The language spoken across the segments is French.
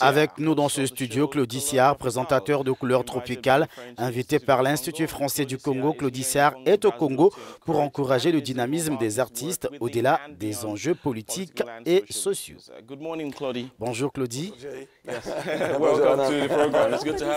Avec nous dans ce studio, Claudie Siard, présentateur de couleurs tropicales, invité par l'Institut français du Congo, Claudie Siard est au Congo pour encourager le dynamisme des artistes au-delà des enjeux politiques et sociaux. Bonjour Claudie.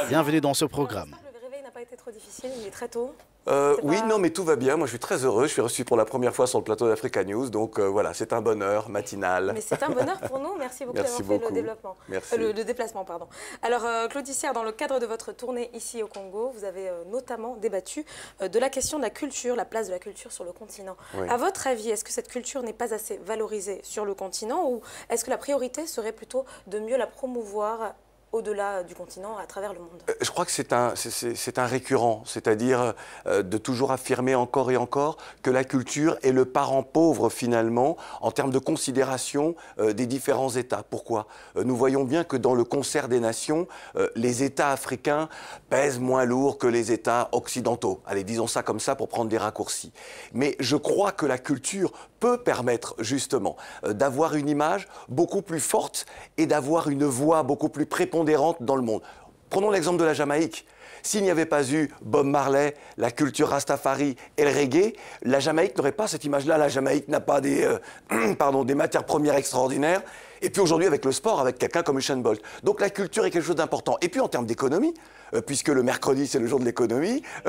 Bienvenue dans ce programme. Le réveil n'a pas été trop difficile, il est très tôt. Euh, oui, non, mais tout va bien. Moi, je suis très heureux. Je suis reçu pour la première fois sur le plateau d'Africa News. Donc euh, voilà, c'est un bonheur matinal. Mais c'est un bonheur pour nous. Merci beaucoup d'avoir fait le, développement. Euh, le, déplacement. pardon. Alors, Claudicière, dans le cadre de votre tournée ici au Congo, vous avez notamment débattu de la question de la culture, la place de la culture sur le continent. À votre avis, est-ce que cette culture n'est pas assez valorisée sur le continent ou est-ce que la priorité serait plutôt de mieux la promouvoir au-delà du continent, à travers le monde euh, Je crois que c'est un, c'est, un récurrent, c'est-à-dire euh, de toujours affirmer encore et encore que la culture est le parent pauvre finalement en termes de considération euh, des différents États. Pourquoi Nous voyons bien que dans le concert des nations, les États africains pèsent moins lourd que les États occidentaux. Allez, disons ça comme ça pour prendre des raccourcis. Mais je crois que la culture peut permettre justement d'avoir une image beaucoup plus forte et d'avoir une voix beaucoup plus prépondérante dans le monde. Prenons l'exemple de la Jamaïque. S'il n'y avait pas eu Bob Marley, la culture Rastafari et le reggae, la Jamaïque n'aurait pas cette image-là. La Jamaïque n'a pas des, euh, pardon, des matières premières extraordinaires. Et puis aujourd'hui avec le sport, avec quelqu'un comme Usain Bolt. Donc la culture est quelque chose d'important. Et puis en termes d'économie, euh, puisque le mercredi c'est le jour de l'économie,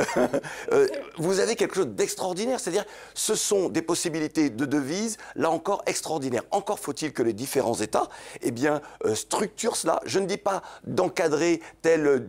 euh, vous avez quelque chose d'extraordinaire. C'est-à-dire, ce sont des possibilités de devise là encore extraordinaires. Encore faut-il que les différents États, eh bien, euh, structurent cela. Je ne dis pas d'encadrer telle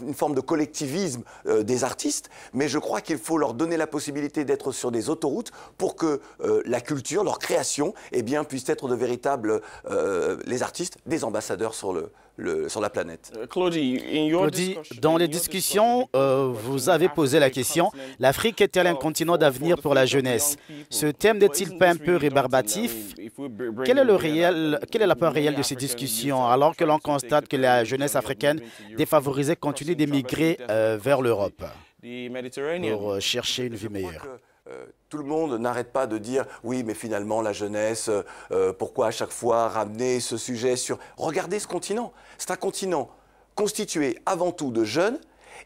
une forme de collectivisme des artistes, mais je crois qu'il faut leur donner la possibilité d'être sur des autoroutes pour que la culture, leur création, eh bien, puisse être de véritables euh, les artistes des ambassadeurs sur, le, sur la planète. Euh, Claudie, dans les discussions, euh, vous avez posé la question, l'Afrique est-elle un continent d'avenir pour la jeunesse Ce thème n'est-il pas un peu rébarbatif quel est, le réel, quelle est la part réelle de ces discussions alors que l'on constate que la jeunesse africaine défavorisée continue d'émigrer vers l'Europe pour chercher une vie meilleure euh, tout le monde n'arrête pas de dire oui, mais finalement la jeunesse, euh, euh, pourquoi à chaque fois ramener ce sujet sur... Regardez ce continent. C'est un continent constitué avant tout de jeunes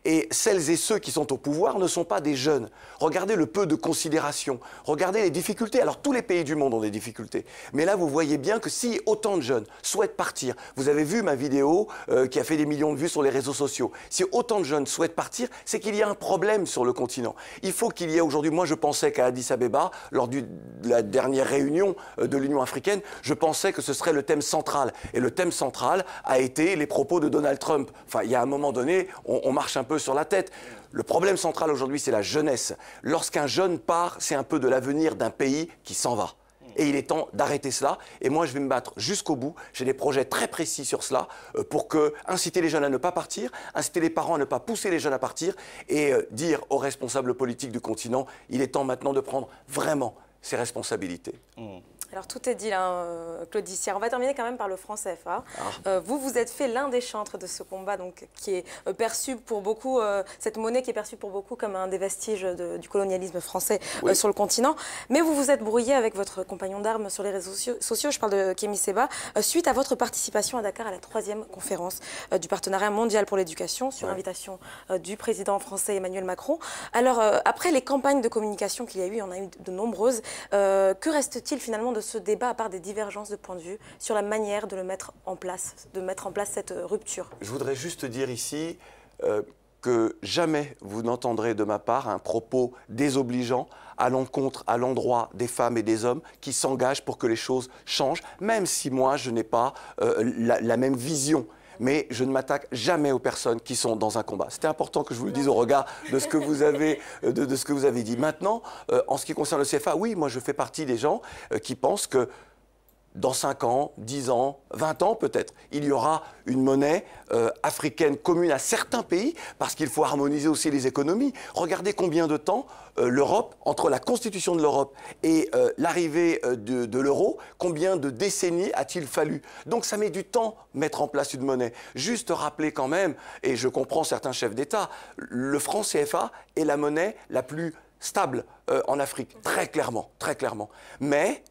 et celles et ceux qui sont au pouvoir ne sont pas des jeunes. Regardez le peu de considération, regardez les difficultés. Alors tous les pays du monde ont des difficultés. Mais là, vous voyez bien que si autant de jeunes souhaitent partir, vous avez vu ma vidéo euh, qui a fait des millions de vues sur les réseaux sociaux, si autant de jeunes souhaitent partir, c'est qu'il y a un problème sur le continent. Il faut qu'il y ait aujourd'hui, moi je pensais qu'à Addis Abeba, lors de la dernière réunion euh, de l'Union africaine, je pensais que ce serait le thème central. Et le thème central a été les propos de Donald Trump. Enfin, il y a un moment donné, on, on marche un peu sur la tête. Le problème central aujourd'hui, c'est la jeunesse. Lorsqu'un jeune part, c'est un peu de l'avenir d'un pays qui s'en va. Et il est temps d'arrêter cela. Et moi, je vais me battre jusqu'au bout. J'ai des projets très précis sur cela euh, pour que, inciter les jeunes à ne pas partir, inciter les parents à ne pas pousser les jeunes à partir et euh, dire aux responsables politiques du continent, il est temps maintenant de prendre vraiment ses responsabilités. Mmh. Alors tout est dit hein, euh, là, On va terminer quand même par le franc CFA. Ah. Euh, vous, vous êtes fait l'un des chantres de ce combat, donc qui est euh, perçu pour beaucoup, cette monnaie qui est perçue pour beaucoup comme un des vestiges du colonialisme français sur le continent. Mais vous vous êtes brouillé avec votre compagnon d'armes sur les réseaux sociaux, je parle de Kémy Seba, suite à votre participation à Dakar à la troisième conférence du partenariat mondial pour l'éducation sur invitation du président français Emmanuel Macron. Alors après les campagnes de communication qu'il y a eu, il y en a eu de nombreuses. que reste-t-il finalement de ce débat, à part des divergences de point de vue, sur la manière de le mettre en place, de mettre en place cette euh, rupture Je voudrais juste dire ici euh, que jamais vous n'entendrez de ma part un propos désobligeant à l'encontre, à l'endroit des femmes et des hommes qui s'engagent pour que les choses changent, même si moi je n'ai pas euh, la, la, même vision mais je ne m'attaque jamais aux personnes qui sont dans un combat. C'était important que je vous le dise au regard de ce que vous avez, euh, de, ce que vous avez dit. Maintenant, euh, en ce qui concerne le CFA, oui, moi je fais partie des gens euh, qui pensent que dans 5 ans, 10 ans, 20 ans peut-être, il y aura une monnaie euh, africaine commune à certains pays, parce qu'il faut harmoniser aussi les économies. Regardez combien de temps euh, l'Europe, entre la constitution de l'Europe et euh, l'arrivée de, l'euro, combien de décennies a-t-il fallu Donc ça met du temps mettre en place une monnaie. Juste rappeler quand même, et je comprends certains chefs d'État, le franc CFA est la monnaie la plus stable en Afrique, très clairement, très clairement. Mais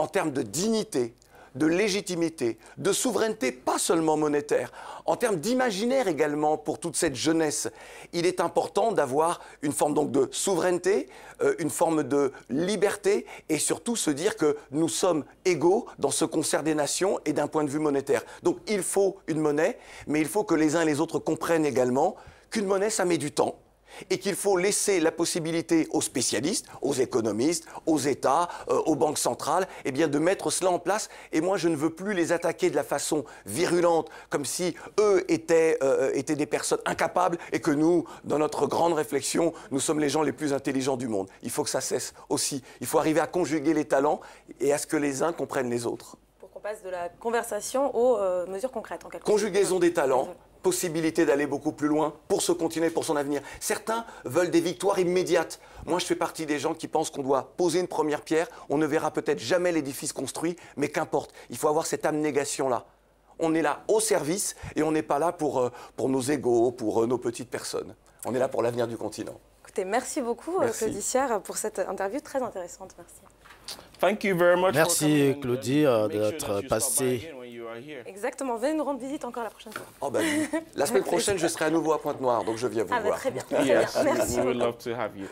en termes de dignité, de légitimité, de souveraineté, pas seulement monétaire, en termes d'imaginaire également pour toute cette jeunesse. Il est important d'avoir une forme donc de souveraineté, euh, une forme de liberté et surtout se dire que nous sommes égaux dans ce concert des nations et d'un point de vue monétaire. Donc il faut une monnaie, mais il faut que les uns et les autres comprennent également qu'une monnaie, ça met du temps et qu'il faut laisser la possibilité aux spécialistes, aux économistes, aux États, euh, aux banques centrales, eh de mettre cela en place. Et moi, je ne veux plus les attaquer de la façon virulente, comme si eux euh, étaient, des personnes incapables et que nous, dans notre grande réflexion, nous sommes les gens les plus intelligents du monde. Il faut que ça cesse aussi. Il faut arriver à conjuguer les talents et à ce que les uns comprennent les autres. Pour qu'on passe de la conversation aux euh, mesures concrètes, en quelque Conjugaison des talents possibilité d'aller beaucoup plus loin pour ce continent, pour son avenir. Certains veulent des victoires immédiates. Moi, je fais partie des gens qui pensent qu'on doit poser une première pierre, on ne verra peut-être jamais l'édifice construit, mais qu'importe, il faut avoir cette abnégation-là. On est là au service et on n'est pas là pour, euh, pour nos égaux, pour euh, nos petites personnes. On est là pour l'avenir du continent. Écoutez, merci beaucoup, euh, Claudicia, pour cette interview très intéressante. Merci. Thank you very much merci, Claudie, d'être passée Exactement. Venez nous rendre visite encore la prochaine fois. Oh, bah, la semaine prochaine, je serai à nouveau à Pointe-Noire, donc je viens vous ah, bah, voir. très bien. Très